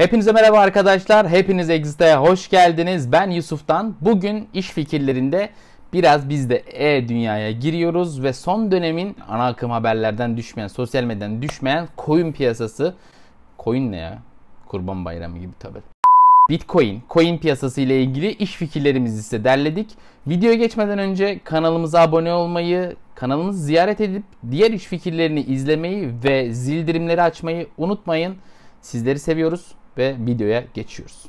Hepinize merhaba arkadaşlar. Hepiniz Exit'e hoş geldiniz. Ben Yusuf'tan. Bugün iş fikirlerinde biraz biz de e-dünyaya giriyoruz ve son dönemin ana akım haberlerden düşmeyen, sosyal medyadan düşmeyen coin piyasası. Coin ne ya? Kurban bayramı gibi tabi. Bitcoin, coin piyasası ile ilgili iş fikirlerimizi ise derledik. Videoya geçmeden önce kanalımıza abone olmayı, kanalımızı ziyaret edip diğer iş fikirlerini izlemeyi ve zildirimleri açmayı unutmayın. Sizleri seviyoruz ve videoya geçiyoruz.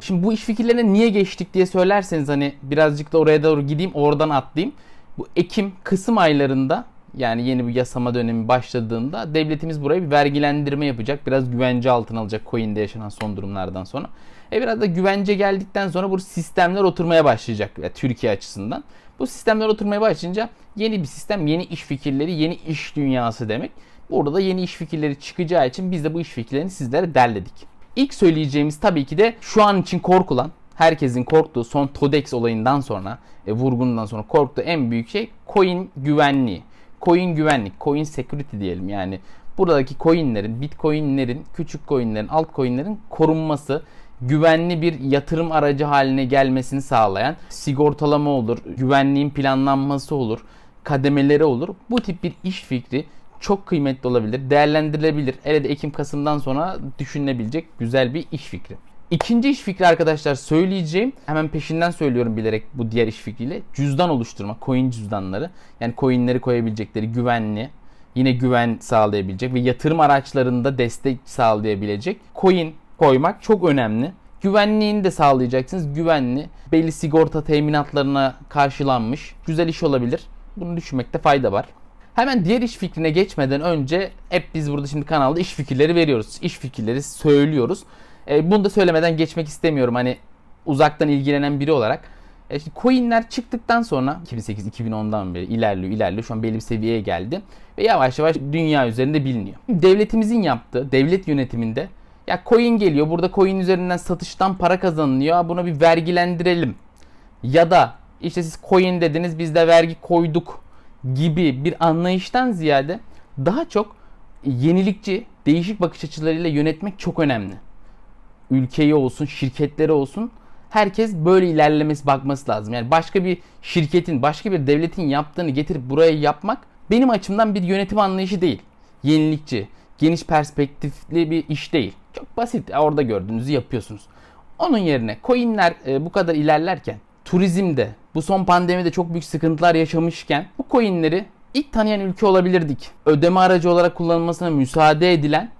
Şimdi bu iş fikirlerine niye geçtik diye söylerseniz hani birazcık da oraya doğru gideyim oradan atlayayım. Bu Ekim, Kasım aylarında yani yeni bir yasama dönemi başladığında devletimiz buraya bir vergilendirme yapacak. Biraz güvence altına alacak coin'de yaşanan son durumlardan sonra. E biraz da güvence geldikten sonra bu sistemler oturmaya başlayacak yani e, Türkiye açısından. Bu sistemler oturmaya başlayınca yeni bir sistem, yeni iş fikirleri, yeni iş dünyası demek. Burada da yeni iş fikirleri çıkacağı için biz de bu iş fikirlerini sizlere derledik. İlk söyleyeceğimiz tabii ki de şu an için korkulan, herkesin korktuğu son Todex olayından sonra, e, vurgunundan sonra korktuğu en büyük şey coin güvenliği. Coin güvenlik, coin security diyelim yani buradaki coinlerin, bitcoinlerin, küçük coinlerin, altcoinlerin korunması güvenli bir yatırım aracı haline gelmesini sağlayan sigortalama olur, güvenliğin planlanması olur, kademeleri olur. Bu tip bir iş fikri çok kıymetli olabilir, değerlendirilebilir. Hele de Ekim-Kasım'dan sonra düşünülebilecek güzel bir iş fikri. İkinci iş fikri arkadaşlar söyleyeceğim. Hemen peşinden söylüyorum bilerek bu diğer iş fikriyle. Cüzdan oluşturma, coin cüzdanları. Yani coinleri koyabilecekleri güvenli, yine güven sağlayabilecek ve yatırım araçlarında destek sağlayabilecek coin koymak çok önemli. Güvenliğini de sağlayacaksınız. Güvenli, belli sigorta teminatlarına karşılanmış güzel iş olabilir. Bunu düşünmekte fayda var. Hemen diğer iş fikrine geçmeden önce hep biz burada şimdi kanalda iş fikirleri veriyoruz. İş fikirleri söylüyoruz. E, bunu da söylemeden geçmek istemiyorum. Hani uzaktan ilgilenen biri olarak. E, şimdi coinler çıktıktan sonra 2008-2010'dan beri ilerliyor ilerliyor. Şu an belli bir seviyeye geldi. Ve yavaş yavaş dünya üzerinde biliniyor. Devletimizin yaptığı, devlet yönetiminde ya coin geliyor. Burada coin üzerinden satıştan para kazanılıyor. Buna bir vergilendirelim. Ya da işte siz coin dediniz biz de vergi koyduk gibi bir anlayıştan ziyade daha çok yenilikçi, değişik bakış açılarıyla yönetmek çok önemli. Ülkeyi olsun, şirketleri olsun herkes böyle ilerlemesi bakması lazım. Yani başka bir şirketin, başka bir devletin yaptığını getirip buraya yapmak benim açımdan bir yönetim anlayışı değil. Yenilikçi, geniş perspektifli bir iş değil. Çok basit. Orada gördüğünüzü yapıyorsunuz. Onun yerine coinler e, bu kadar ilerlerken turizmde bu son pandemide çok büyük sıkıntılar yaşamışken bu coinleri ilk tanıyan ülke olabilirdik. Ödeme aracı olarak kullanılmasına müsaade edilen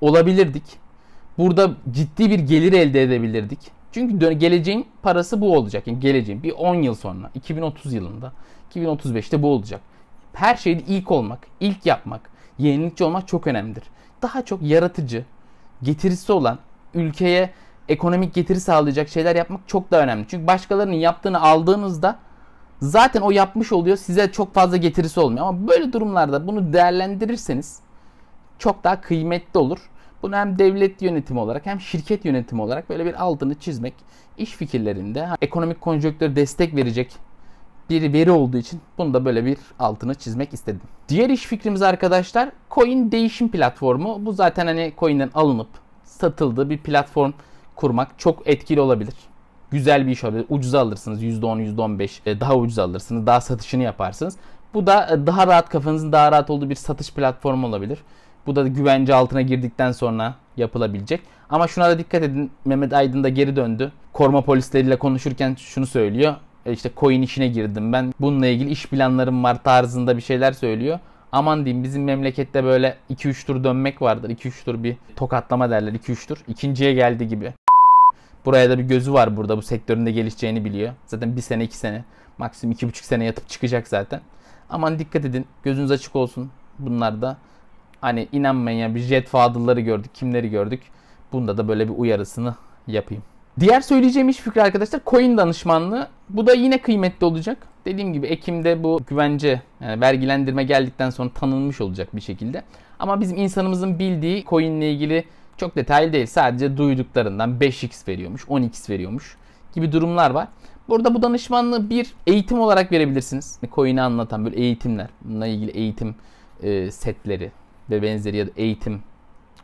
olabilirdik. Burada ciddi bir gelir elde edebilirdik. Çünkü geleceğin parası bu olacak. Yani geleceğin bir 10 yıl sonra 2030 yılında 2035'te bu olacak. Her şeyde ilk olmak, ilk yapmak, yenilikçi olmak çok önemlidir. Daha çok yaratıcı, getirisi olan, ülkeye ekonomik getiri sağlayacak şeyler yapmak çok daha önemli. Çünkü başkalarının yaptığını aldığınızda zaten o yapmış oluyor. Size çok fazla getirisi olmuyor. Ama böyle durumlarda bunu değerlendirirseniz çok daha kıymetli olur. Bunu hem devlet yönetimi olarak hem şirket yönetimi olarak böyle bir altını çizmek, iş fikirlerinde ekonomik konjonktürü destek verecek bir veri olduğu için bunu da böyle bir altını çizmek istedim. Diğer iş fikrimiz arkadaşlar coin değişim platformu. Bu zaten hani coin'den alınıp satıldığı bir platform kurmak çok etkili olabilir. Güzel bir iş olabilir. ucuz alırsınız %10, %15 e, daha ucuz alırsınız. Daha satışını yaparsınız. Bu da e, daha rahat kafanızın daha rahat olduğu bir satış platformu olabilir. Bu da güvence altına girdikten sonra yapılabilecek. Ama şuna da dikkat edin. Mehmet Aydın da geri döndü. Koruma polisleriyle konuşurken şunu söylüyor. E, işte coin işine girdim ben. Bununla ilgili iş planlarım var tarzında bir şeyler söylüyor. Aman diyeyim bizim memlekette böyle 2-3 tur dönmek vardır. 2-3 tur bir tokatlama derler 2-3 tur. İkinciye geldi gibi. Buraya da bir gözü var burada bu sektöründe gelişeceğini biliyor. Zaten bir sene iki sene maksimum iki buçuk sene yatıp çıkacak zaten. Aman dikkat edin gözünüz açık olsun bunlarda. Hani inanmayın ya bir jet fadılları gördük kimleri gördük. Bunda da böyle bir uyarısını yapayım. Diğer söyleyeceğim iş fikri arkadaşlar coin danışmanlığı. Bu da yine kıymetli olacak. Dediğim gibi Ekim'de bu güvence yani vergilendirme geldikten sonra tanınmış olacak bir şekilde. Ama bizim insanımızın bildiği coin ile ilgili çok detaylı değil. Sadece duyduklarından 5x veriyormuş, 10x veriyormuş gibi durumlar var. Burada bu danışmanlığı bir eğitim olarak verebilirsiniz. Coin'i anlatan böyle eğitimler, bununla ilgili eğitim e, setleri ve benzeri ya da eğitim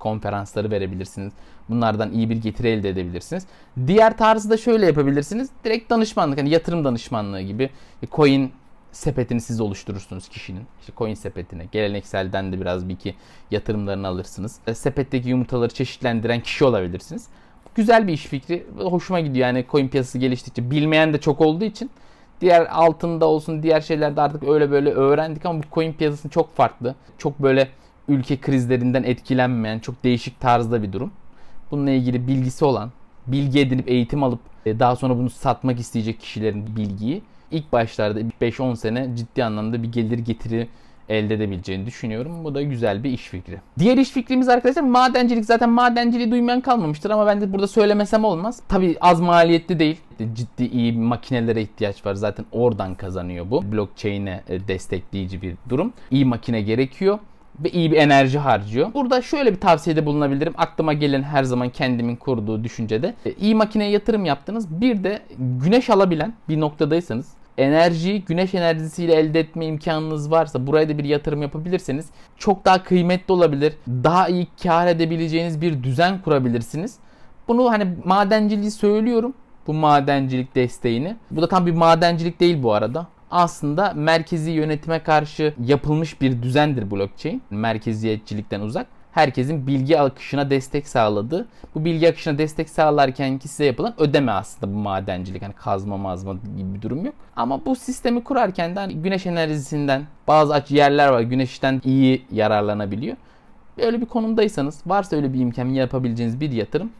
konferansları verebilirsiniz. Bunlardan iyi bir getiri elde edebilirsiniz. Diğer tarzı da şöyle yapabilirsiniz. Direkt danışmanlık hani yatırım danışmanlığı gibi coin sepetini siz oluşturursunuz kişinin. İşte coin sepetine. Gelenekselden de biraz bir iki yatırımlarını alırsınız. E, sepetteki yumurtaları çeşitlendiren kişi olabilirsiniz. Güzel bir iş fikri. Hoşuma gidiyor yani coin piyasası geliştikçe. Bilmeyen de çok olduğu için diğer altında olsun diğer şeylerde artık öyle böyle öğrendik ama bu coin piyasası çok farklı. Çok böyle ülke krizlerinden etkilenmeyen çok değişik tarzda bir durum. Bununla ilgili bilgisi olan, bilgi edinip eğitim alıp e, daha sonra bunu satmak isteyecek kişilerin bilgiyi ilk başlarda 5-10 sene ciddi anlamda bir gelir getiri elde edebileceğini düşünüyorum. Bu da güzel bir iş fikri. Diğer iş fikrimiz arkadaşlar madencilik. Zaten madenciliği duymayan kalmamıştır ama ben de burada söylemesem olmaz. Tabi az maliyetli değil. E, ciddi iyi makinelere ihtiyaç var. Zaten oradan kazanıyor bu. Blockchain'e e, destekleyici bir durum. İyi makine gerekiyor ve iyi bir enerji harcıyor. Burada şöyle bir tavsiyede bulunabilirim. Aklıma gelen her zaman kendimin kurduğu düşüncede. E, iyi makineye yatırım yaptınız. Bir de güneş alabilen bir noktadaysanız enerjiyi güneş enerjisiyle elde etme imkanınız varsa buraya da bir yatırım yapabilirseniz çok daha kıymetli olabilir. Daha iyi kar edebileceğiniz bir düzen kurabilirsiniz. Bunu hani madenciliği söylüyorum. Bu madencilik desteğini. Bu da tam bir madencilik değil bu arada aslında merkezi yönetime karşı yapılmış bir düzendir blockchain. Merkeziyetçilikten uzak herkesin bilgi akışına destek sağladı. Bu bilgi akışına destek sağlarken ki size yapılan ödeme aslında bu madencilik. Hani kazma mazma gibi bir durum yok. Ama bu sistemi kurarken de hani güneş enerjisinden bazı aç yerler var. Güneşten iyi yararlanabiliyor. Böyle bir konumdaysanız varsa öyle bir imkan yapabileceğiniz bir yatırım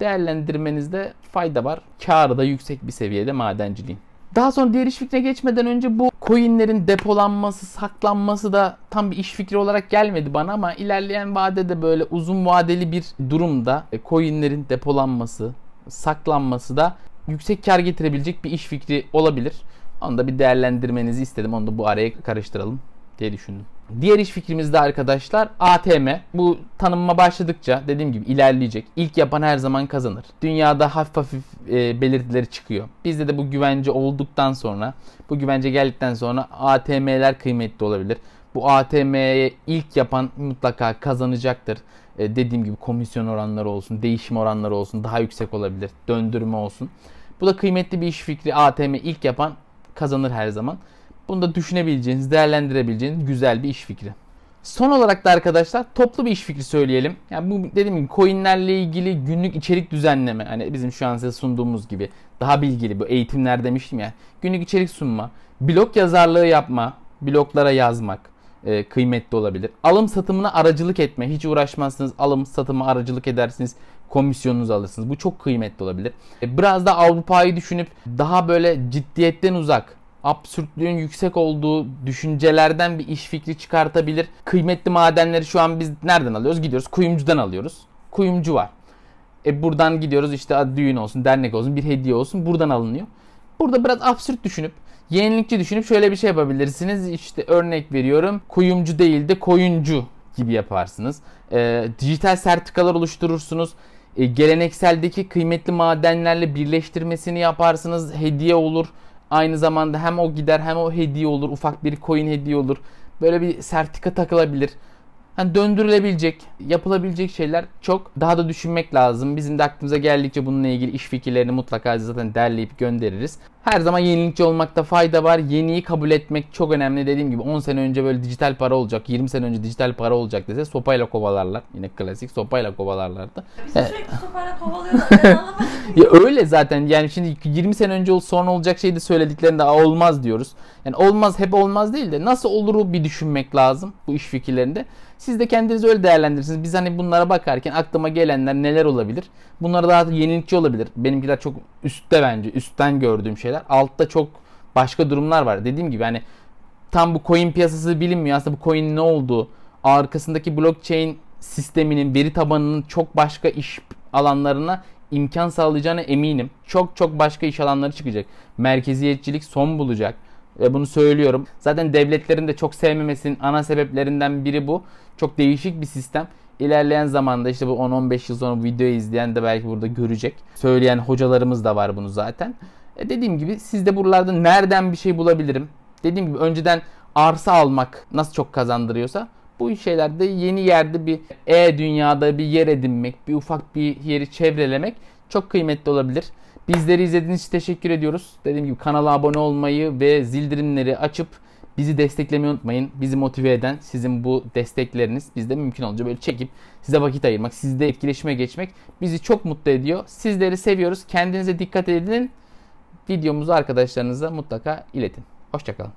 değerlendirmenizde fayda var. Karı da yüksek bir seviyede madenciliğin. Daha sonra diğer iş fikrine geçmeden önce bu coinlerin depolanması, saklanması da tam bir iş fikri olarak gelmedi bana ama ilerleyen vadede böyle uzun vadeli bir durumda e, coinlerin depolanması, saklanması da yüksek kar getirebilecek bir iş fikri olabilir. Onu da bir değerlendirmenizi istedim. Onu da bu araya karıştıralım diye düşündüm. Diğer iş fikrimizde arkadaşlar ATM. Bu tanınma başladıkça dediğim gibi ilerleyecek. İlk yapan her zaman kazanır. Dünyada hafif hafif e, belirtileri çıkıyor. Bizde de bu güvence olduktan sonra, bu güvence geldikten sonra ATM'ler kıymetli olabilir. Bu ATM'ye ilk yapan mutlaka kazanacaktır. E, dediğim gibi komisyon oranları olsun, değişim oranları olsun daha yüksek olabilir. Döndürme olsun. Bu da kıymetli bir iş fikri. ATM ilk yapan kazanır her zaman. Bunu da düşünebileceğiniz, değerlendirebileceğiniz güzel bir iş fikri. Son olarak da arkadaşlar toplu bir iş fikri söyleyelim. Yani bu dediğim gibi coinlerle ilgili günlük içerik düzenleme. Hani bizim şu an size sunduğumuz gibi daha bilgili bu eğitimler demiştim ya. Günlük içerik sunma, blog yazarlığı yapma, bloglara yazmak e, kıymetli olabilir. Alım satımına aracılık etme. Hiç uğraşmazsınız. Alım satıma aracılık edersiniz. Komisyonunuzu alırsınız. Bu çok kıymetli olabilir. E, biraz da Avrupa'yı düşünüp daha böyle ciddiyetten uzak absürtlüğün yüksek olduğu düşüncelerden bir iş fikri çıkartabilir. Kıymetli madenleri şu an biz nereden alıyoruz? Gidiyoruz kuyumcudan alıyoruz. Kuyumcu var. E buradan gidiyoruz işte düğün olsun, dernek olsun, bir hediye olsun buradan alınıyor. Burada biraz absürt düşünüp, yenilikçi düşünüp şöyle bir şey yapabilirsiniz. İşte örnek veriyorum kuyumcu değil de koyuncu gibi yaparsınız. E, dijital sertifikalar oluşturursunuz. E, gelenekseldeki kıymetli madenlerle birleştirmesini yaparsınız. Hediye olur Aynı zamanda hem o gider hem o hediye olur. Ufak bir coin hediye olur. Böyle bir sertika takılabilir hani döndürülebilecek, yapılabilecek şeyler çok. Daha da düşünmek lazım. Bizim de aklımıza geldikçe bununla ilgili iş fikirlerini mutlaka zaten derleyip göndeririz. Her zaman yenilikçi olmakta fayda var. Yeniyi kabul etmek çok önemli. Dediğim gibi 10 sene önce böyle dijital para olacak, 20 sene önce dijital para olacak dese sopayla kovalarlar. Yine klasik sopayla kovalarlardı. Bizi sürekli sopayla kovalıyorlar. öyle zaten yani şimdi 20 sene önce sonra olacak şeyi de söylediklerinde olmaz diyoruz. Yani olmaz hep olmaz değil de nasıl olur bir düşünmek lazım bu iş fikirlerinde. Siz de kendiniz öyle değerlendirirsiniz. Biz hani bunlara bakarken aklıma gelenler neler olabilir? Bunlar daha yenilikçi olabilir. Benimkiler çok üstte bence. Üstten gördüğüm şeyler. Altta çok başka durumlar var. Dediğim gibi hani tam bu coin piyasası bilinmiyor. Aslında bu coin ne olduğu, arkasındaki blockchain sisteminin, veri tabanının çok başka iş alanlarına imkan sağlayacağına eminim. Çok çok başka iş alanları çıkacak. Merkeziyetçilik son bulacak e, bunu söylüyorum. Zaten devletlerin de çok sevmemesinin ana sebeplerinden biri bu. Çok değişik bir sistem. İlerleyen zamanda işte bu 10-15 yıl sonra videoyu izleyen de belki burada görecek. Söyleyen hocalarımız da var bunu zaten. E dediğim gibi siz de buralarda nereden bir şey bulabilirim? Dediğim gibi önceden arsa almak nasıl çok kazandırıyorsa bu şeylerde yeni yerde bir e dünyada bir yer edinmek, bir ufak bir yeri çevrelemek çok kıymetli olabilir. Bizleri izlediğiniz için teşekkür ediyoruz. Dediğim gibi kanala abone olmayı ve zildirimleri açıp bizi desteklemeyi unutmayın. Bizi motive eden sizin bu destekleriniz. bizde mümkün olunca böyle çekip size vakit ayırmak, sizde etkileşime geçmek bizi çok mutlu ediyor. Sizleri seviyoruz. Kendinize dikkat edin. Videomuzu arkadaşlarınıza mutlaka iletin. Hoşçakalın.